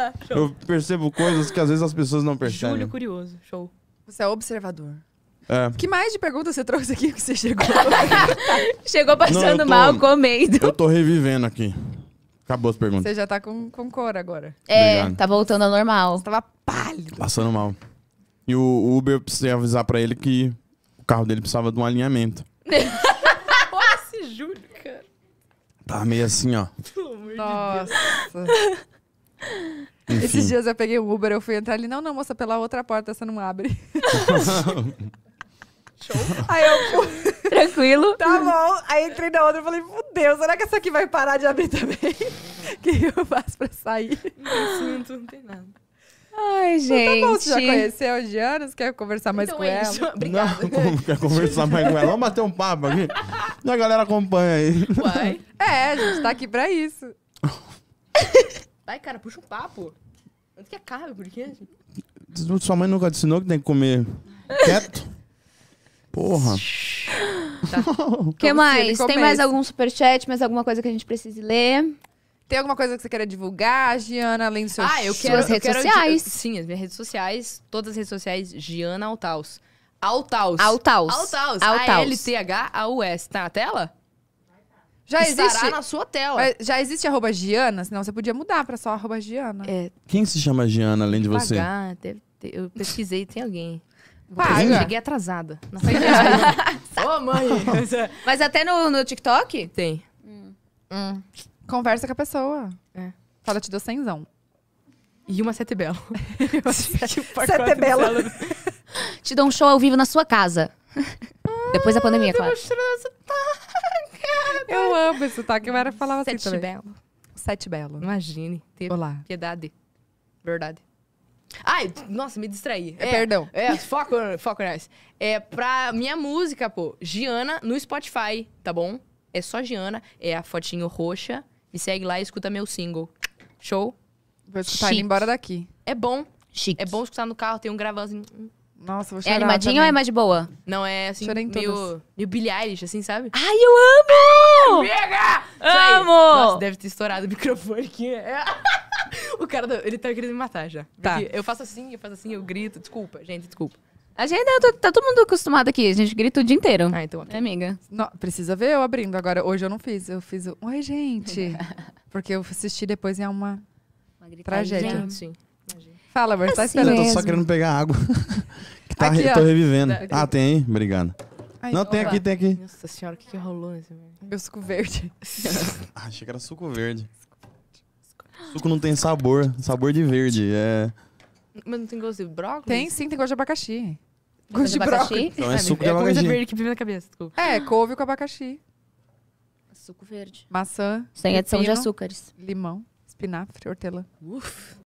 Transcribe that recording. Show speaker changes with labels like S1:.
S1: Tá, eu
S2: percebo coisas que às vezes as pessoas não percebem. Júlio
S1: curioso, show. Você é observador. É. Que mais de perguntas você trouxe aqui que você chegou? chegou passando não, tô, mal, comendo. Eu tô revivendo aqui. Acabou as perguntas. Você
S2: já tá com, com cor agora. É, Obrigado. tá voltando ao normal. Você tava
S1: pálido. Passando mal. E o Uber, eu precisei avisar pra ele que o carro dele precisava de um alinhamento.
S2: Olha
S1: esse Júlio, cara. Tava tá meio assim, ó. Pelo Nossa. Enfim. Esses dias eu peguei um Uber, eu fui entrar ali. Não, não, moça, pela outra porta essa não abre. Show. Aí eu fui. Tranquilo. Tá bom. Aí entrei na outra e falei, Deus será que essa aqui vai parar de abrir também? O que eu faço pra
S2: sair? Não não tem nada. Ai, gente. Então, tá bom, você já conheceu
S1: a Diana? Você quer conversar mais então, com é ela? Obrigada.
S2: Não, né? quer conversar mais com ela? Vamos bater um papo aqui? E a galera acompanha aí. Uai.
S1: É, a gente tá aqui pra isso. Vai, cara, puxa um papo.
S2: Quanto que é caro quê? Sua mãe nunca te ensinou que tem que comer quieto? Porra. Tá. que mais? Tem mais algum
S1: superchat, mais alguma coisa que a gente precise ler? Tem alguma coisa que você queira divulgar, Giana, além do seu Ah, eu quero. Suas redes quero, sociais. Eu,
S2: sim, as minhas redes sociais. Todas as redes sociais, Giana Altaus. Altaus. Altaus. Altaus. Altaus. A-L-T-H-A-U-S. Tá na tela? Já Estará existe. na sua tela. Mas
S1: já existe arroba Giana? Senão você podia mudar pra só arroba Giana. É.
S2: Quem se chama Giana além de você? Pagar, deve ter- eu pesquisei, tem alguém. Paga. Cheguei atrasada. Não é Ô, mãe! Mas até no, no TikTok?
S1: Tem. Hum. hum. Conversa com a pessoa. É. Fala, te dou cenzão.
S2: E uma sete belo.
S1: Sete belo.
S2: Te dou um show ao vivo na sua casa. Ah, Depois da pandemia, claro.
S1: Eu amo esse sotaque. Eu era falava assim Sete assim também. Belo.
S2: Sete Belo. Imagine. Ter Olá. Piedade. Verdade. Ai, nossa, me distraí. É, perdão. É, é foco, foco nós. É, pra minha música, pô, Giana no Spotify, tá bom? É só Giana, é a fotinho roxa. Me segue lá e escuta meu single. Show? Vou escutar Chique. ele embora daqui. É bom. Chique. É bom escutar no carro, tem um gravãozinho. Nossa, vou é chorar. É animadinho também. ou é mais de boa? Não, é assim, Chorei em meio, todas. assim, sabe? Ai, eu amo! Pega! amo! Nossa, deve ter estourado o microfone aqui. É. o cara, do, tá, ele tá querendo me matar já. Tá. eu faço assim, eu faço assim, eu grito. Desculpa, gente, desculpa. A gente tá,
S1: tá todo mundo acostumado aqui, a gente grita o dia inteiro. Ah, então. Okay. É, amiga. Não, precisa ver eu abrindo agora. Hoje eu não fiz, eu fiz o. Oi, gente! Porque eu assisti depois e é uma, uma gritaria. tragédia. Gente. Fala, amor, só tá assim Eu tô só querendo pegar
S2: água. que tá, aqui, re... tô revivendo. Ah, tem aí? Obrigado. Não, tem aqui, tem aqui.
S1: Nossa senhora, o que, que rolou nesse Meu suco verde. ah, achei que era suco verde.
S2: Suco não tem sabor, sabor de verde. É... Mas não tem gosto de
S1: brócolis? Tem sim, tem gosto de abacaxi.
S2: Gosto de, de brócolis. Então é, é suco de é abacaxi. É verde que na cabeça, desculpa. É, couve
S1: com abacaxi. Suco verde. Maçã. Sem adição de açúcares. Limão, espinafre, hortelã. Uf.